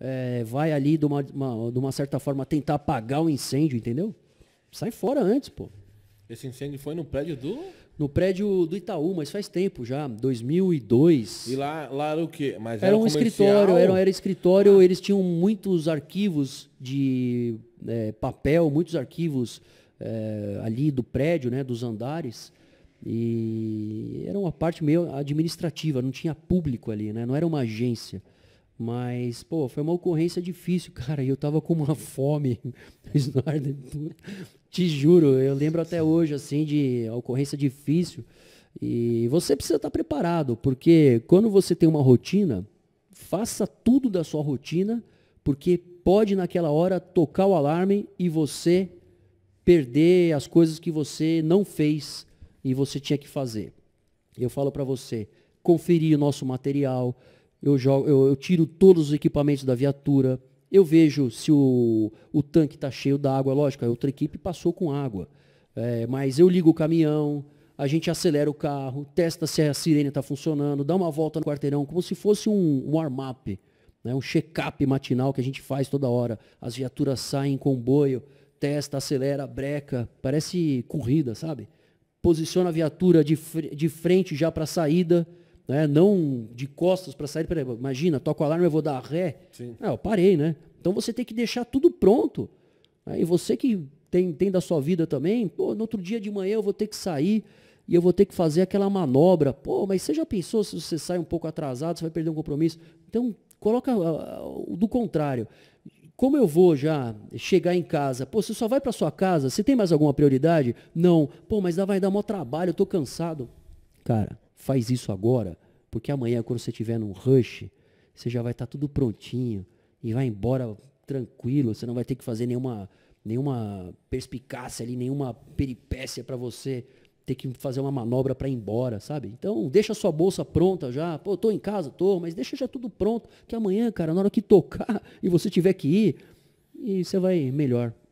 é, vai ali de uma, uma, de uma certa forma tentar apagar o incêndio, entendeu? Sai fora antes, pô. Esse incêndio foi no prédio do? No prédio do Itaú, mas faz tempo já, 2002. E lá, lá era o quê? Mas era, era um escritório, era, era escritório, eles tinham muitos arquivos de é, papel, muitos arquivos é, ali do prédio, né, dos andares. E era uma parte meio administrativa, não tinha público ali, né? não era uma agência. Mas, pô, foi uma ocorrência difícil, cara. E eu tava com uma fome, Snarden, te juro. Eu lembro até hoje, assim, de ocorrência difícil. E você precisa estar tá preparado, porque quando você tem uma rotina, faça tudo da sua rotina, porque pode naquela hora tocar o alarme e você perder as coisas que você não fez e você tinha que fazer. Eu falo para você, conferir o nosso material, eu, jogo, eu, eu tiro todos os equipamentos da viatura, eu vejo se o, o tanque está cheio d'água, lógico, a outra equipe passou com água. É, mas eu ligo o caminhão, a gente acelera o carro, testa se a sirene está funcionando, dá uma volta no quarteirão, como se fosse um, um warm-up, né, um check-up matinal que a gente faz toda hora. As viaturas saem em comboio, testa, acelera, breca, parece corrida, sabe? Posiciona a viatura de, de frente já para a saída, né? não de costas para sair. imagina, toco o alarme, eu vou dar ré. Sim. Ah, eu parei, né? Então você tem que deixar tudo pronto. Né? E você que tem, tem da sua vida também, pô, no outro dia de manhã eu vou ter que sair e eu vou ter que fazer aquela manobra. Pô, mas você já pensou se você sai um pouco atrasado, você vai perder um compromisso? Então, coloca uh, do contrário. Como eu vou já chegar em casa? Pô, você só vai para sua casa? Você tem mais alguma prioridade? Não. Pô, mas vai dar maior trabalho, eu tô cansado. Cara, Faz isso agora, porque amanhã, quando você estiver num rush, você já vai estar tá tudo prontinho e vai embora tranquilo. Você não vai ter que fazer nenhuma, nenhuma perspicácia ali, nenhuma peripécia para você ter que fazer uma manobra para ir embora, sabe? Então, deixa a sua bolsa pronta já. Pô, tô em casa, tô, mas deixa já tudo pronto, que amanhã, cara, na hora que tocar e você tiver que ir, e você vai melhor.